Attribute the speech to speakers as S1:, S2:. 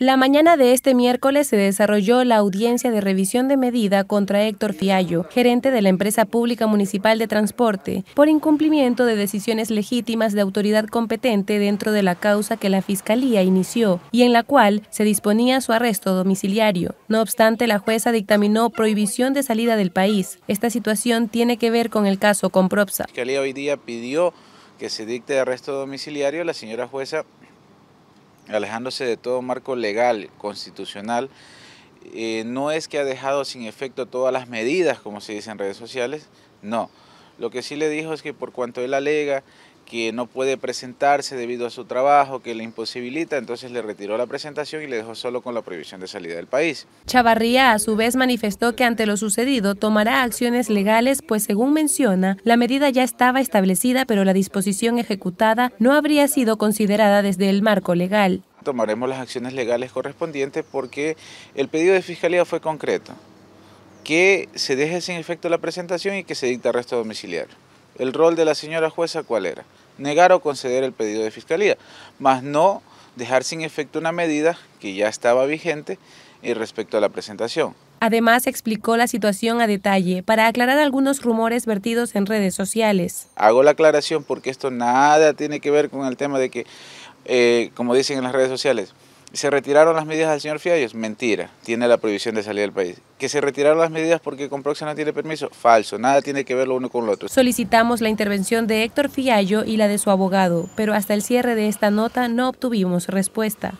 S1: La mañana de este miércoles se desarrolló la audiencia de revisión de medida contra Héctor Fiallo, gerente de la empresa pública municipal de transporte, por incumplimiento de decisiones legítimas de autoridad competente dentro de la causa que la Fiscalía inició y en la cual se disponía su arresto domiciliario. No obstante, la jueza dictaminó prohibición de salida del país. Esta situación tiene que ver con el caso Compropsa. La
S2: Fiscalía hoy día pidió que se dicte arresto domiciliario. La señora jueza alejándose de todo marco legal, constitucional, eh, no es que ha dejado sin efecto todas las medidas, como se dice en redes sociales, no. Lo que sí le dijo es que por cuanto él alega que no puede presentarse debido a su trabajo, que le imposibilita, entonces le retiró la presentación y le dejó solo con la prohibición de salida del país.
S1: Chavarría a su vez manifestó que ante lo sucedido tomará acciones legales, pues según menciona, la medida ya estaba establecida, pero la disposición ejecutada no habría sido considerada desde el marco legal.
S2: Tomaremos las acciones legales correspondientes porque el pedido de fiscalía fue concreto, que se deje sin efecto la presentación y que se dicta arresto domiciliario. El rol de la señora jueza, ¿cuál era? Negar o conceder el pedido de fiscalía, más no dejar sin efecto una medida que ya estaba vigente y eh, respecto a la presentación.
S1: Además, explicó la situación a detalle para aclarar algunos rumores vertidos en redes sociales.
S2: Hago la aclaración porque esto nada tiene que ver con el tema de que, eh, como dicen en las redes sociales, ¿Se retiraron las medidas al señor Fiallo? Mentira, tiene la prohibición de salir del país. ¿Que se retiraron las medidas porque Comproxa no tiene permiso? Falso, nada tiene que ver lo uno con lo otro.
S1: Solicitamos la intervención de Héctor Fiallo y la de su abogado, pero hasta el cierre de esta nota no obtuvimos respuesta.